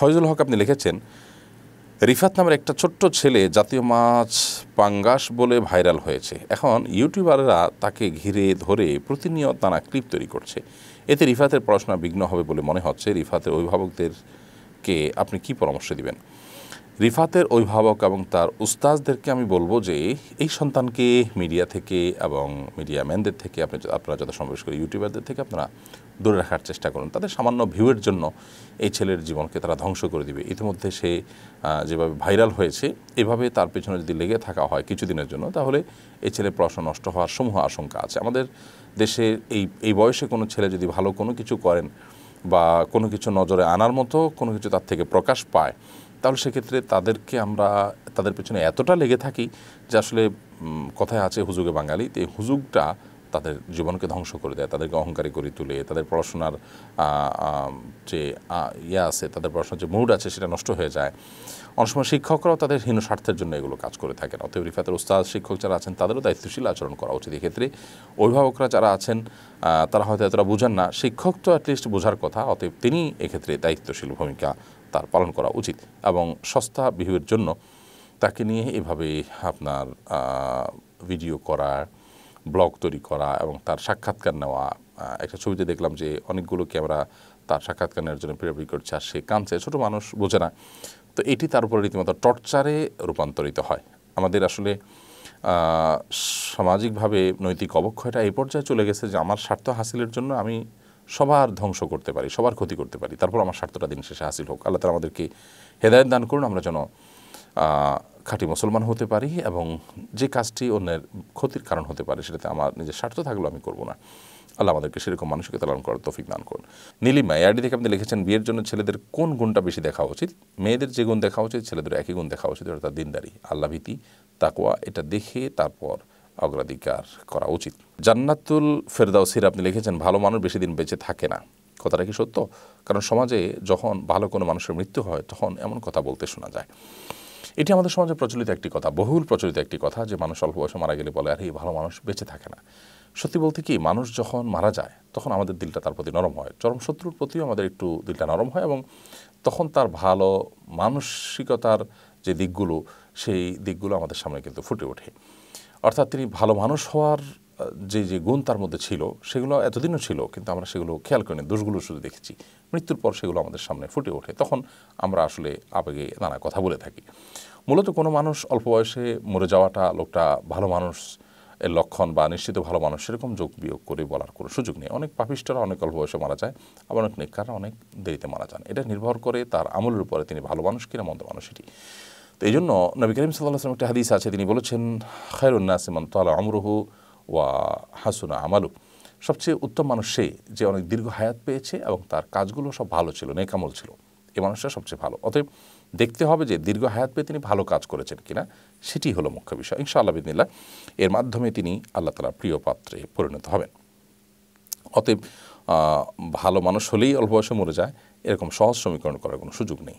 ফয়জুল হক আপনি লিখেছেন রিফাত নামের একটা ছোট্ট ছেলে জাতীয় মাছ পাঙ্গাস বলে ভাইরাল হয়েছে এখন ইউটিউবাররা তাকে ঘিরে ধরে প্রতিনিয়ত নানা ক্লিপ তৈরি করছে এতে রিফাতের পড়াশোনা বিঘ্ন হবে বলে মনে হচ্ছে রিফাতের অভিভাবকদেরকে আপনি কি পরামর্শ দিবেন রিফাতের অভিভাবক এবং তার উস্তাজদেরকে আমি বলবো যে এই সন্তানকে মিডিয়া থেকে এবং মিডিয়া ম্যানদের থেকে আপনি আপনারা যত সমাবেশ করে ইউটিউবারদের থেকে আপনারা দূরে রাখার চেষ্টা করুন তাদের সামান্য ভিউয়ের জন্য এই ছেলের জীবনকে তারা ধ্বংস করে দিবে ইতিমধ্যে সে যেভাবে ভাইরাল হয়েছে এভাবে তার পেছনে যদি লেগে থাকা হয় কিছুদিনের জন্য তাহলে এই ছেলে প্রশ্ন নষ্ট হওয়ার সমূহ আশঙ্কা আছে আমাদের দেশে এই এই বয়সে কোনো ছেলে যদি ভালো কোনো কিছু করেন বা কোনো কিছু নজরে আনার মতো কোনো কিছু তার থেকে প্রকাশ পায় তাহলে সেক্ষেত্রে তাদেরকে আমরা তাদের পেছনে এতটা লেগে থাকি যে আসলে কথায় আছে হুজুগে বাঙালি এই হুজুগটা তাদের জীবনকে ধ্বংস করে দেয় তাদেরকে অহংকারী করে তুলে তাদের পড়াশোনার যে ইয়ে আছে তাদের পড়াশোনার যে মুড আছে সেটা নষ্ট হয়ে যায় অনেক সময় শিক্ষকরাও তাদের হীন স্বার্থের জন্য এগুলো কাজ করে থাকেন অতএব রিফাতের উস্তাদ শিক্ষক যারা আছেন তাদেরও দায়িত্বশীল আচরণ করা উচিত এক্ষেত্রে অভিভাবকরা যারা আছেন তারা হয়তো এতটা বোঝান না শিক্ষক তো অ্যাটলিস্ট বোঝার কথা অতএব তিনি এক্ষেত্রে দায়িত্বশীল ভূমিকা তার পালন করা উচিত এবং সস্তা বিহুয়ের জন্য তাকে নিয়ে এভাবে আপনার ভিডিও করা ব্লগ তৈরি করা এবং তার সাক্ষাৎকার নেওয়া একটা ছবিতে দেখলাম যে অনেকগুলো ক্যামেরা তার সাক্ষাৎকার নেওয়ার জন্য প্রিপারি করছে আর সে কাঁদছে ছোটো মানুষ বোঝে না তো এটি তার উপরে রীতিমতো টর্চারে রূপান্তরিত হয় আমাদের আসলে সামাজিকভাবে নৈতিক অবক্ষয়টা এই পর্যায়ে চলে গেছে যে আমার স্বার্থ হাসিলের জন্য আমি সবার ধ্বংস করতে পারি সবার ক্ষতি করতে পারি তারপর আমার স্বার্থটা দিন শেষে হাসিল হোক আল্লাহ তালা আমাদেরকে হেদায়ত দান করুন আমরা যেন খাঁটি মুসলমান হতে পারি এবং যে কাজটি অন্যের ক্ষতির কারণ হতে পারে সেটাতে আমার নিজের স্বার্থ থাকলেও আমি করব না আল্লাহ আমাদেরকে সেরকম মানসিকতা লালন করার তফিক দান করুন নীলিমা এআরডি থেকে আপনি লিখেছেন বিয়ের জন্য ছেলেদের কোন গুণটা বেশি দেখা উচিত মেয়েদের যে গুণ দেখা উচিত ছেলেদের একই গুণ দেখা উচিত অর্থাৎ দিনদারি ভীতি তাকোয়া এটা দেখে তারপর অগ্রাধিকার করা উচিত জান্নাতুল ফেরদাউসির আপনি লিখেছেন ভালো মানুষ বেশি দিন বেঁচে থাকে না কথাটা কি সত্য কারণ সমাজে যখন ভালো কোনো মানুষের মৃত্যু হয় তখন এমন কথা বলতে শোনা যায় এটি আমাদের সমাজে প্রচলিত একটি কথা বহুল প্রচলিত একটি কথা যে মানুষ অল্প বয়সে মারা গেলে বলে আর এই ভালো মানুষ বেঁচে থাকে না সত্যি বলতে কি মানুষ যখন মারা যায় তখন আমাদের দিলটা তার প্রতি নরম হয় চরম শত্রুর প্রতিও আমাদের একটু দিলটা নরম হয় এবং তখন তার ভালো মানসিকতার যে দিকগুলো সেই দিকগুলো আমাদের সামনে কিন্তু ফুটে ওঠে অর্থাৎ তিনি ভালো মানুষ হওয়ার যে যে গুণ তার মধ্যে ছিল সেগুলো এতদিনও ছিল কিন্তু আমরা সেগুলো খেয়াল করিনি দোষগুলো শুধু দেখেছি মৃত্যুর পর সেগুলো আমাদের সামনে ফুটে ওঠে তখন আমরা আসলে আবেগে নানা কথা বলে থাকি মূলত কোনো মানুষ অল্প বয়সে মরে যাওয়াটা লোকটা ভালো মানুষ এর লক্ষণ বা নিশ্চিত ভালো মানুষ সেরকম যোগ বিয়োগ করে বলার কোনো সুযোগ নেই অনেক পাপিষ্টরা অনেক অল্প বয়সে মারা যায় আবার অনেক নেককাররা অনেক দেরিতে মারা যান এটা নির্ভর করে তার আমলের উপরে তিনি ভালো মানুষ কিনা মন্দ মানুষ এটি তো এই জন্য নবী করিম সাল্লাহ আসলাম একটি হাদিস আছে তিনি বলেছেন খায়রুন্নাসিমান তাল আমরুহু ওয়া হাসুনা আমালু সবচেয়ে উত্তম মানুষ সেই যে অনেক দীর্ঘ হায়াত পেয়েছে এবং তার কাজগুলো সব ভালো ছিল নেকামল ছিল এ মানুষটা সবচেয়ে ভালো অতএব দেখতে হবে যে দীর্ঘ হায়াত পেয়ে তিনি ভালো কাজ করেছেন কিনা সেটি হলো মুখ্য বিষয় ইনশাআল্লাহ বিদিনিল্লা এর মাধ্যমে তিনি আল্লাহ তালার প্রিয় পাত্রে পরিণত হবেন অতএব ভালো মানুষ হলেই অল্প বয়সে মরে যায় এরকম সহজ সমীকরণ করার কোনো সুযোগ নেই